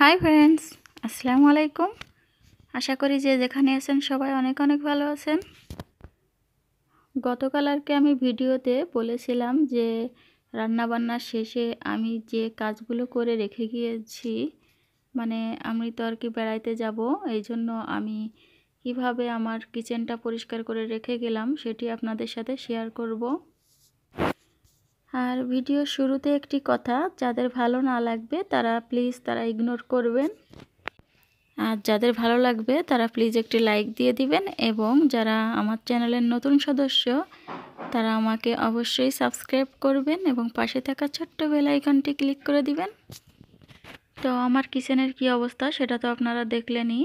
hi friends আসসালামু আলাইকুম আশা করি যে যেখানে আছেন সবাই অনেক অনেক ভালো আছেন গতকাল আর কি আমি ভিডিওতে বলেছিলাম যে রান্নাবান্নার শেষে আমি যে কাজগুলো করে রেখে গিয়েছি মানে আমি তো আর কি বেড়াইতে যাব এই জন্য আমি কিভাবে আমার কিচেনটা পরিষ্কার করে রেখে গেলাম সেটি আপনাদের সাথে শেয়ার করব আর ভিডিও শুরুতে একটি কথা যাদের ভালো না লাগবে তারা প্লিজ তারা ইগনোর করবেন আর যাদের ভালো লাগবে তারা প্লিজ একটি লাইক দিয়ে দিবেন এবং যারা আমার চ্যানেলের নতুন সদস্য তারা আমাকে অবশ্যই সাবস্ক্রাইব করবেন এবং পাশে থাকা ছোট্ট বেল আইকনটি ক্লিক করে দিবেন তো আমার কিচেনের কি অবস্থা সেটা তো আপনারা দেখলেনই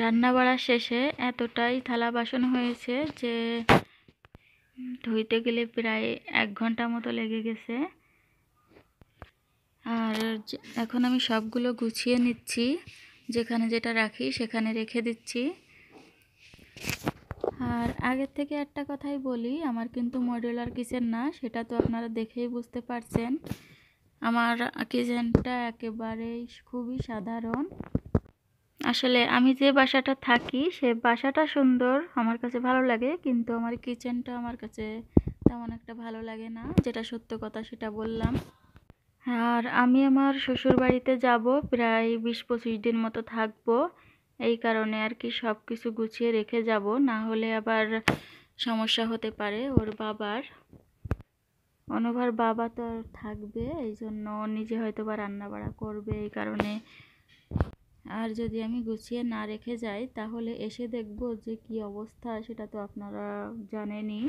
রান্না বাড়া শেষে এতটাই থালা বাসন হয়েছে যে ধুইতে গেলে প্রায় এক ঘন্টা মতো লেগে গেছে আর এখন আমি সবগুলো গুছিয়ে নিচ্ছি যেখানে যেটা রাখি সেখানে রেখে দিচ্ছি আর আগের থেকে একটা কথাই বলি আমার কিন্তু মডিউলার কিচেন না সেটা তো আপনারা দেখেই বুঝতে পারছেন আমার কিচেনটা একেবারেই খুবই সাধারণ আসলে আমি যে বাসাটা থাকি সে বাসাটা সুন্দর আমার কাছে ভালো লাগে কিন্তু আমার কিচেনটা আমার কাছে তেমন একটা ভালো লাগে না যেটা সত্য কথা সেটা বললাম আর আমি আমার শ্বশুর বাড়িতে যাব প্রায় বিশ পঁচিশ দিন মতো থাকবো এই কারণে আর কি সব কিছু গুছিয়ে রেখে যাব না হলে আবার সমস্যা হতে পারে ওর বাবার অনুভার বাবা তো থাকবে এই জন্য নিজে হয়তো বা রান্না করবে এই কারণে আর যদি আমি গুছিয়ে না রেখে যাই তাহলে এসে দেখব যে কি অবস্থা সেটা তো আপনারা জানেনই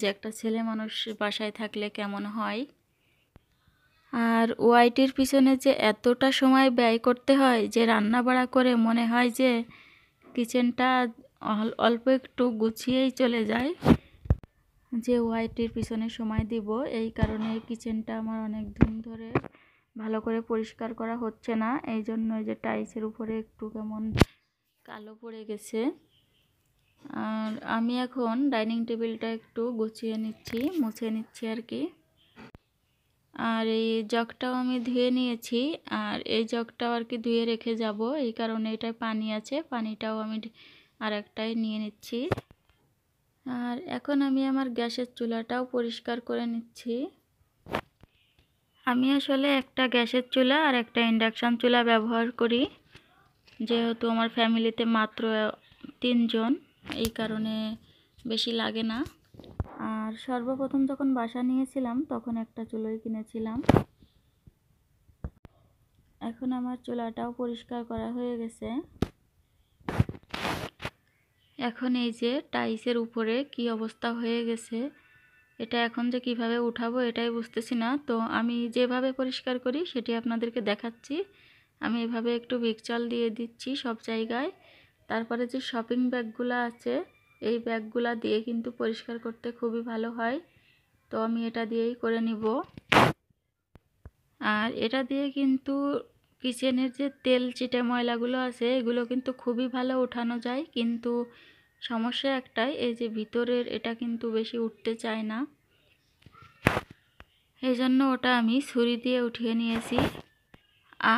যে একটা ছেলে মানুষ বাসায় থাকলে কেমন হয় আর ওয়াইটির পিছনে যে এতটা সময় ব্যয় করতে হয় যে রান্না বাড়া করে মনে হয় যে কিচেনটা অল্প একটু গুছিয়েই চলে যায় যে ওয়াইটির পিছনে সময় দিব এই কারণে কিচেনটা আমার অনেক দিন ধরে ভালো করে পরিষ্কার করা হচ্ছে না এই জন্য এই যে টাইলসের উপরে একটু কেমন কালো পড়ে গেছে আর আমি এখন ডাইনিং টেবিলটা একটু গুছিয়ে নিচ্ছি মুছে নিচ্ছি আর কি আর এই জগটাও আমি ধুয়ে নিয়েছি আর এই জগটাও আর কি ধুয়ে রেখে যাব এই কারণে এটায় পানি আছে পানিটাও আমি আর একটাই নিয়ে নিচ্ছি আর এখন আমি আমার গ্যাসের চুলাটাও পরিষ্কার করে নিচ্ছি আমি আসলে একটা গ্যাসের চুলা আর একটা ইন্ডাকশান চুলা ব্যবহার করি যেহেতু আমার ফ্যামিলিতে মাত্র তিনজন এই কারণে বেশি লাগে না আর সর্বপ্রথম যখন বাসা নিয়েছিলাম তখন একটা চুলোই কিনেছিলাম এখন আমার চুলাটাও পরিষ্কার করা হয়ে গেছে এখন এই যে টাইসের উপরে কি অবস্থা হয়ে গেছে এটা এখন যে কিভাবে উঠাবো এটাই বুঝতেছি না তো আমি যেভাবে পরিষ্কার করি সেটি আপনাদেরকে দেখাচ্ছি আমি এভাবে একটু বিকচল দিয়ে দিচ্ছি সব জায়গায় তারপরে যে শপিং ব্যাগগুলো আছে এই ব্যাগগুলা দিয়ে কিন্তু পরিষ্কার করতে খুবই ভালো হয় তো আমি এটা দিয়েই করে নিব আর এটা দিয়ে কিন্তু কিচেনের যে তেল চিটে ময়লাগুলো আছে এগুলো কিন্তু খুবই ভালো ওঠানো যায় কিন্তু সমস্যা একটাই এই যে ভিতরের এটা কিন্তু বেশি উঠতে চায় না এই জন্য ওটা আমি ছুরি দিয়ে উঠিয়ে নিয়েছি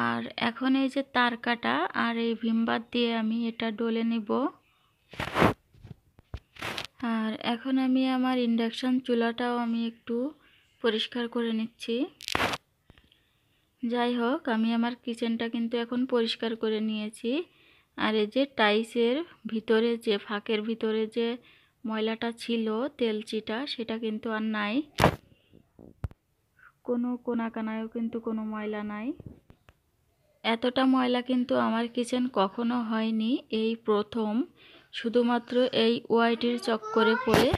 আর এখন এই যে তার কাটা আর এই ভিমবার দিয়ে আমি এটা ডলে নেব আর এখন আমি আমার ইন্ডাকশান চুলাটাও আমি একটু পরিষ্কার করে নিচ্ছি যাই হোক আমি আমার কিচেনটা কিন্তু এখন পরিষ্কার করে নিয়েছি আর এই যে টাইসের ভিতরে যে ফাঁকের ভিতরে যে ময়লাটা ছিল তেলচিটা সেটা কিন্তু আর নাই কোনো কোনা কানায়ও কিন্তু কোনো ময়লা নাই এতটা ময়লা কিন্তু আমার কিচেন কখনো হয়নি এই প্রথম শুধুমাত্র এই ওয়াইটির চক্করে পড়ে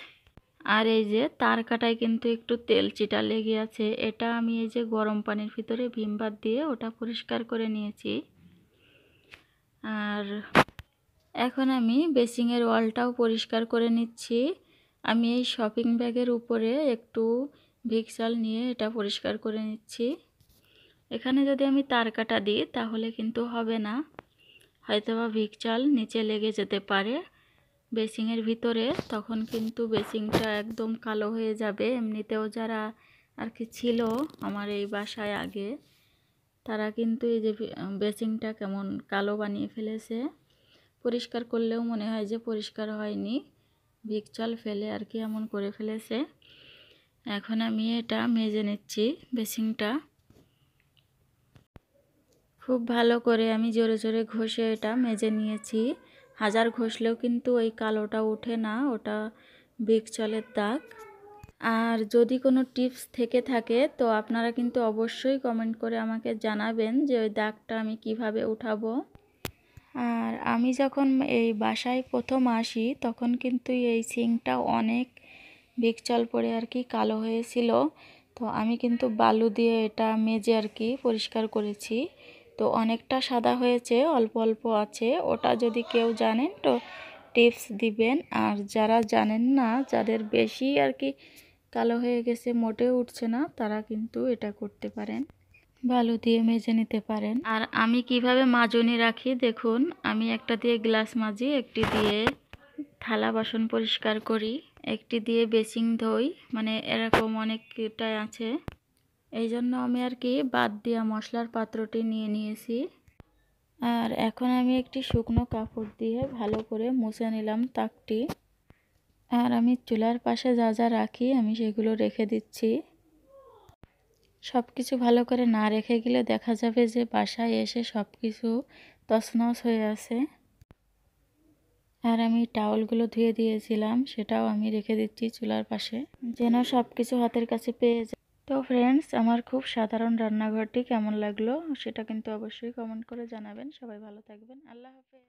আর এই যে তার কাটায় কিন্তু একটু তেল চিটা লেগে আছে এটা আমি এই যে গরম পানির ভিতরে ভিমবার দিয়ে ওটা পরিষ্কার করে নিয়েছি আর এখন আমি বেসিংয়ের ওয়ালটাও পরিষ্কার করে নিচ্ছি আমি এই শপিং ব্যাগের উপরে একটু ভিক্সাল নিয়ে এটা পরিষ্কার করে নিচ্ছি এখানে যদি আমি তার কাটা দিই তাহলে কিন্তু হবে না হয়তোবা ভিক্সাল নিচে লেগে যেতে পারে বেসিংয়ের ভিতরে তখন কিন্তু বেসিংটা একদম কালো হয়ে যাবে এমনিতেও যারা আর কি ছিল আমার এই বাসায় আগে তারা কিন্তু এই যে বেসিংটা কেমন কালো বানিয়ে ফেলেছে পরিষ্কার করলেও মনে হয় যে পরিষ্কার হয়নি ভিকচল ফেলে আর কি এমন করে ফেলেছে এখন আমি এটা মেজে নিচ্ছি বেসিংটা খুব ভালো করে আমি জোরে জোরে ঘষে এটা মেজে নিয়েছি হাজার ঘষলেও কিন্তু ওই কালোটা ওঠে না ওটা বিক চলের দাগ আর যদি কোনো টিপস থেকে থাকে তো আপনারা কিন্তু অবশ্যই কমেন্ট করে আমাকে জানাবেন যে ওই দাগটা আমি কিভাবে উঠাবো আর আমি যখন এই বাসায় প্রথম আসি তখন কিন্তু এই সিংটা অনেক বিকচল পড়ে আর কি কালো হয়েছিল তো আমি কিন্তু বালু দিয়ে এটা মেজে আর কি পরিষ্কার করেছি তো অনেকটা সাদা হয়েছে অল্প অল্প আছে ওটা যদি কেউ জানেন তো টিপস দিবেন আর যারা জানেন না যাদের বেশি আর কি কালো হয়ে গেছে মোটেও উঠছে না তারা কিন্তু এটা করতে পারেন ভালো দিয়ে মেজে নিতে পারেন আর আমি কিভাবে মাজনি রাখি দেখুন আমি একটা দিয়ে গ্লাস মাজি একটি দিয়ে থালা বাসন পরিষ্কার করি একটি দিয়ে বেসিং ধই মানে এরকম অনেকটাই আছে এই জন্য আমি আর কি বাদ দিয়া মশলার পাত্রটি নিয়ে নিয়েছি আর এখন আমি একটি শুকনো কাপড় দিয়ে ভালো করে মুছে নিলাম তাকটি আর আমি চুলার পাশে যা যা রাখি আমি সেগুলো রেখে দিচ্ছি সব কিছু ভালো করে না রেখে গেলে দেখা যাবে যে বাসায় এসে সব কিছু তছনছ হয়ে আছে আর আমি টাওয়ালগুলো ধুয়ে দিয়েছিলাম সেটাও আমি রেখে দিচ্ছি চুলার পাশে যেন সব কিছু হাতের কাছে পেয়ে যায় তো ফ্রেন্ডস আমার খুব সাধারণ রান্নাঘরটি কেমন লাগলো সেটা কিন্তু অবশ্যই কমেন্ট করে জানাবেন সবাই ভালো থাকবেন আল্লাহ হাফেজ